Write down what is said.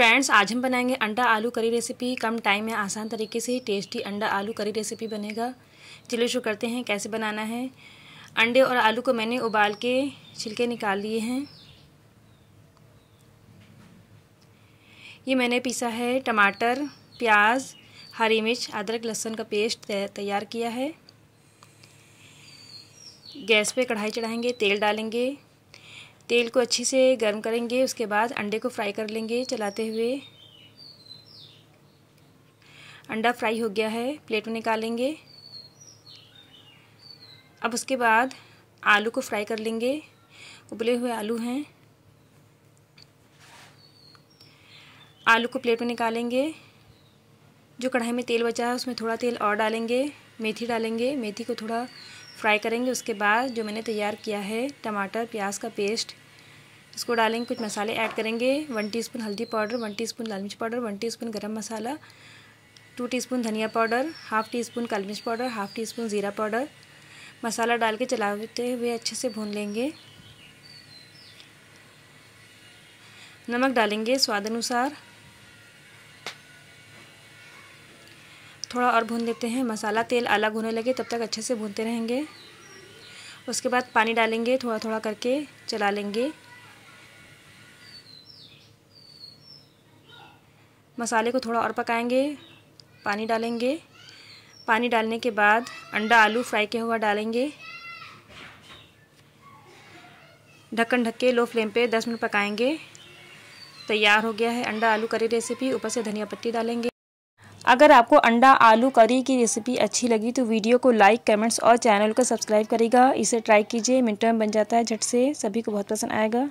friends आज हम बनाएंगे अंडा आलू करी रेसिपी कम टाइम में आसान तरीके से ही टेस्टी अंडा आलू करी रेसिपी बनेगा चलिए शुरू करते हैं कैसे बनाना है अंडे और आलू को मैंने उबाल के छिलके निकाल लिए हैं ये मैंने पीसा है टमाटर प्याज हरी मिर्च अदरक लहसुन का पेस्ट तैयार किया है गैस पे कढ़ाई चढ़ाएंगे तेल डालेंगे तेल को अच्छे से गर्म करेंगे उसके बाद अंडे को फ्राई कर लेंगे चलाते हुए अंडा फ्राई हो गया है प्लेट में निकालेंगे अब उसके बाद आलू को फ्राई कर लेंगे उबले हुए आलू हैं आलू को प्लेट में निकालेंगे जो कढ़ाई में तेल बचा है उसमें थोड़ा तेल और डालेंगे मेथी डालेंगे मेथी को थोड़ा फ्राई करेंगे उसके बाद जो मैंने तैयार किया है टमाटर प्याज का पेस्ट इसको डालेंगे कुछ मसाले ऐड करेंगे वन टीस्पून हल्दी पाउडर वन टीस्पून लाल मिर्च powder one teaspoon garam masala two teaspoon धनिया पाउडर हाफ़ टी स्पून काली मिर्च पाउडर हाफ़ टी स्पून ज़ीरा पाउडर मसाला डाल के चलाते हुए अच्छे से भून लेंगे नमक डालेंगे स्वाद अनुसार थोड़ा और भून देते हैं मसाला तेल अलग होने लगे तब तक अच्छे से भूनते रहेंगे उसके बाद पानी डालेंगे थोड़ा थोड़ा करके चला लेंगे मसाले को थोड़ा और पकाएंगे पानी डालेंगे पानी डालने के बाद अंडा आलू फ्राई किया हुआ डालेंगे ढक्कन ढक के लो फ्लेम पे 10 मिनट पकाएंगे तैयार हो गया है अंडा आलू करी रेसिपी ऊपर से धनिया पत्ती डालेंगे अगर आपको अंडा आलू करी की रेसिपी अच्छी लगी तो वीडियो को लाइक कमेंट्स और चैनल को सब्सक्राइब करेगा इसे ट्राई कीजिए मिनट में बन जाता है झट से सभी को बहुत पसंद आएगा